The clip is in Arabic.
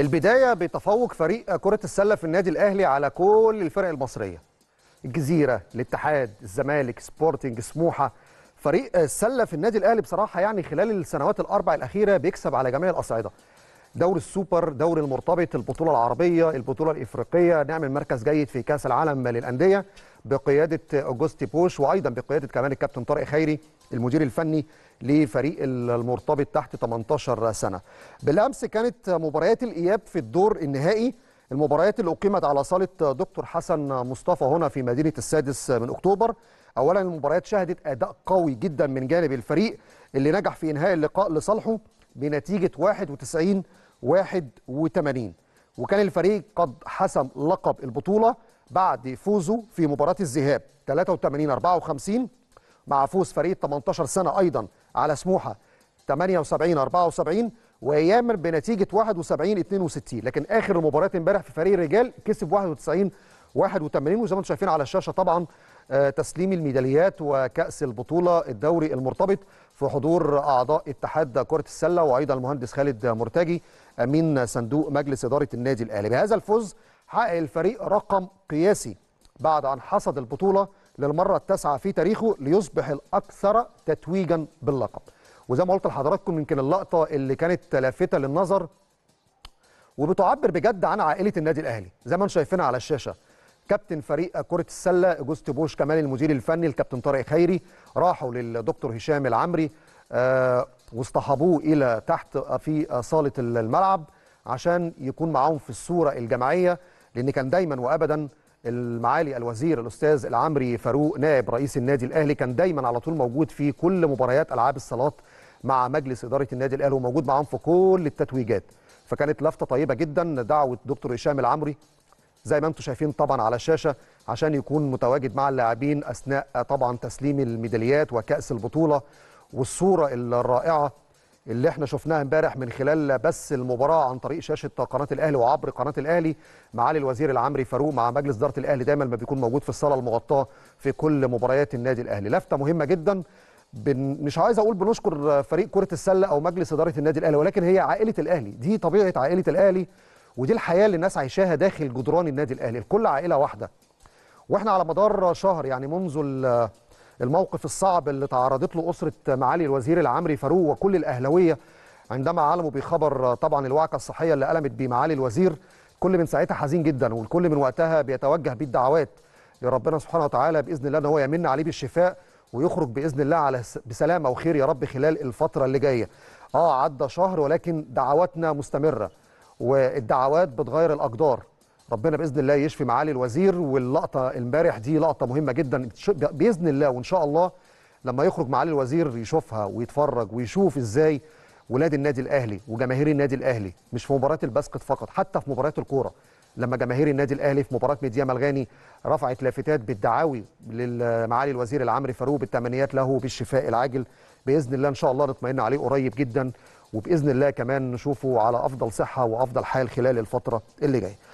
البداية بتفوق فريق كرة السلة في النادي الأهلي على كل الفرق المصرية الجزيرة الاتحاد الزمالك سبورتنج سموحة فريق السلة في النادي الأهلي بصراحة يعني خلال السنوات الأربع الأخيرة بيكسب على جميع الأصعدة دور السوبر دور المرتبط البطوله العربيه البطوله الافريقيه نعمل مركز جيد في كاس العالم للانديه بقياده اوجوستي بوش وايضا بقياده كمان الكابتن طارق خيري المدير الفني لفريق المرتبط تحت 18 سنه بالامس كانت مباريات الاياب في الدور النهائي المباريات اللي اقيمت على صاله دكتور حسن مصطفى هنا في مدينه السادس من اكتوبر اولا المباريات شهدت اداء قوي جدا من جانب الفريق اللي نجح في انهاء اللقاء لصالحه بنتيجه 91 81 وكان الفريق قد حسم لقب البطولة بعد فوزه في مباراة الذهاب 83 54 مع فوز فريق 18 سنة أيضا على سموحة 78 74 ويامر بنتيجة 71 62 لكن آخر المباراة امبارح في فريق الرجال كسب 91 81 وزي ما انتم شايفين على الشاشة طبعا آه، تسليم الميداليات وكأس البطولة الدوري المرتبط في حضور أعضاء اتحاد كرة السلة وأيضا المهندس خالد مرتجي أمين صندوق مجلس إدارة النادي الأهلي بهذا الفوز حقق الفريق رقم قياسي بعد أن حصد البطولة للمرة التاسعة في تاريخه ليصبح الأكثر تتويجا باللقب وزي ما قلت لحضراتكم يمكن اللقطة اللي كانت لافتة للنظر وبتعبر بجد عن عائلة النادي الأهلي زي ما انتم شايفينها على الشاشة كابتن فريق كره السله جوست بوش كمان المدير الفني الكابتن طارق خيري راحوا للدكتور هشام العمري آه، واصطحبوه الى تحت في صاله الملعب عشان يكون معاهم في الصوره الجماعيه لان كان دايما وابدا المعالي الوزير الاستاذ العمري فاروق نائب رئيس النادي الاهلي كان دايما على طول موجود في كل مباريات العاب الصالات مع مجلس اداره النادي الاهلي وموجود معاهم في كل التتويجات فكانت لفته طيبه جدا دعوه دكتور هشام العمري زي ما انتم شايفين طبعا على الشاشه عشان يكون متواجد مع اللاعبين اثناء طبعا تسليم الميداليات وكاس البطوله والصوره الرائعه اللي احنا شفناها امبارح من خلال بث المباراه عن طريق شاشه قناه الاهلي وعبر قناه الاهلي معالي الوزير العمري فاروق مع مجلس اداره الاهلي دايما ما بيكون موجود في الصاله المغطاه في كل مباريات النادي الاهلي لفته مهمه جدا بن... مش عايز اقول بنشكر فريق كره السله او مجلس اداره النادي الاهلي ولكن هي عائله الاهلي دي طبيعه عائله الاهلي ودي الحياه اللي الناس عايشاها داخل جدران النادي الاهلي الكل عائله واحده واحنا على مدار شهر يعني منذ الموقف الصعب اللي تعرضت له اسره معالي الوزير العمري فاروق وكل الاهلاويه عندما علموا بخبر طبعا الوعكه الصحيه اللي المت بمعالي الوزير كل من ساعتها حزين جدا والكل من وقتها بيتوجه بالدعوات لربنا سبحانه وتعالى باذن الله ان هو يمن عليه بالشفاء ويخرج باذن الله على بسلامه وخير يا رب خلال الفتره اللي جايه اه عدى شهر ولكن دعواتنا مستمره والدعوات بتغير الاقدار ربنا باذن الله يشفي معالي الوزير واللقطه امبارح دي لقطه مهمه جدا باذن الله وان شاء الله لما يخرج معالي الوزير يشوفها ويتفرج ويشوف ازاي ولاد النادي الاهلي وجماهير النادي الاهلي مش في مباراه الباسكت فقط حتى في مباريات الكوره لما جماهير النادي الاهلي في مباراه ميديا ملغاني رفعت لافتات بالدعاوي لمعالي الوزير العمري فاروق بالتمنيات له بالشفاء العاجل باذن الله ان شاء الله نطمئن عليه قريب جدا وباذن الله كمان نشوفه على افضل صحه وافضل حال خلال الفتره اللي جايه